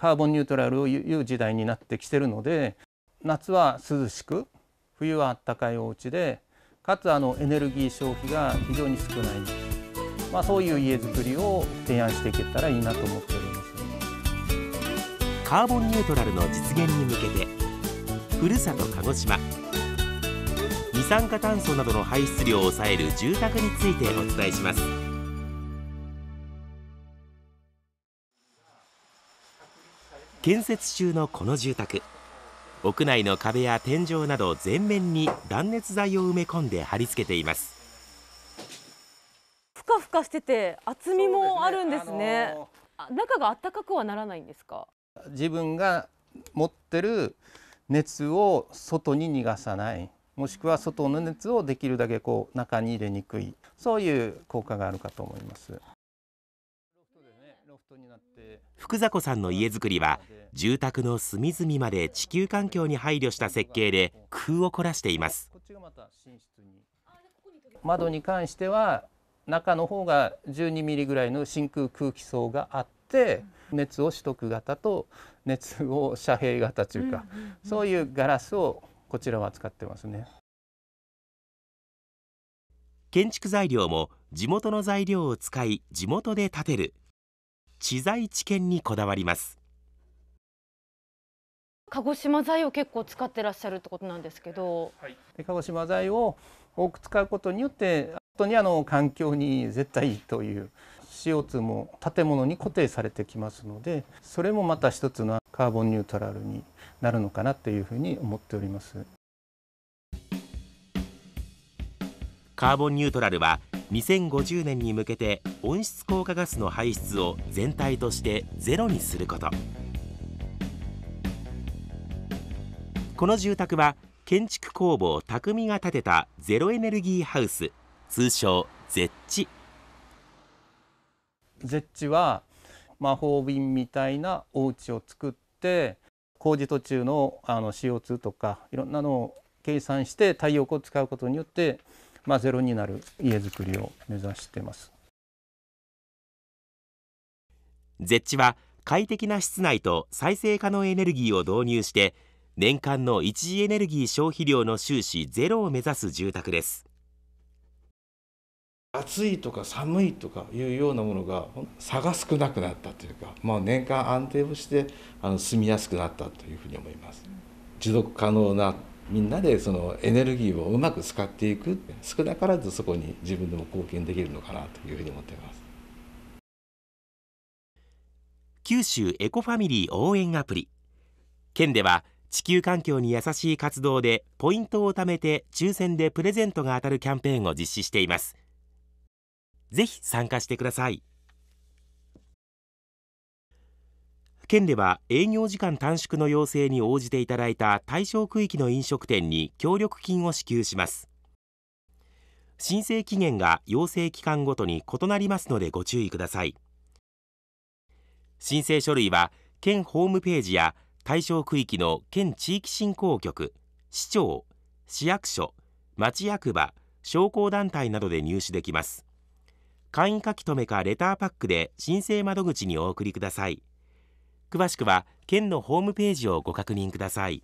カーボンニュートラルを言う時代になってきてるので夏は涼しく冬はあったかいお家でかつあのエネルギー消費が非常に少ない、まあ、そういう家づくりを提案していけたらいいなと思っておりますカーボンニュートラルの実現に向けてふるさと鹿児島二酸化炭素などの排出量を抑える住宅についてお伝えします。建設中のこの住宅屋内の壁や天井など全面に断熱材を埋め込んで貼り付けていますふかふかしてて厚みもあるんですね、ねあのー、中が暖かくはならないんですか自分が持ってる熱を外に逃がさないもしくは外の熱をできるだけこう中に入れにくいそういう効果があるかと思います福迫さんの家づくりは住宅の隅々まで地球環境に配慮した設計で工を凝らしています窓に関しては中の方が12ミリぐらいの真空空気層があって熱を取得型と熱を遮蔽型というかそういうガラスをこちらは使ってますね建築材料も地元の材料を使い地元で建てる知財知見にこだわります鹿児島材を結構使ってらっしゃるってことなんですけど、はい、鹿児島材を多く使うことによって本当にあの環境に絶対いいという CO2 も建物に固定されてきますのでそれもまた一つのカーボンニュートラルになるのかなというふうに思っておりますカーボンニュートラルは2050年に向けて温室効果ガスの排出を全体としてゼロにすることこの住宅は建築工房匠が建てたゼロエネルギーハウス通称ゼッチゼッチは魔法瓶みたいなお家を作って工事途中のあの CO2 とかいろんなのを計算して太陽光を使うことによってまあ、ゼロになる家づくりを目指してます。ゼッチは快適な室内と再生可能エネルギーを導入して年間の一次エネルギー消費量の収支ゼロを目指す住宅です暑いとか寒いとかいうようなものが差が少なくなったというか、まあ、年間安定をしてあの住みやすくなったというふうに思います持続可能なみんなでそのエネルギーをうまく使っていく少なからずそこに自分でも貢献できるのかなというふうに思っています九州エコファミリー応援アプリ県では地球環境に優しい活動でポイントを貯めて抽選でプレゼントが当たるキャンペーンを実施していますぜひ参加してください県では営業時間短縮の要請に応じていただいた対象区域の飲食店に協力金を支給します申請期限が要請期間ごとに異なりますのでご注意ください申請書類は県ホームページや対象区域の県地域振興局市長市役所町役場商工団体などで入手できます簡易書留かレターパックで申請窓口にお送りください詳しくは県のホームページをご確認ください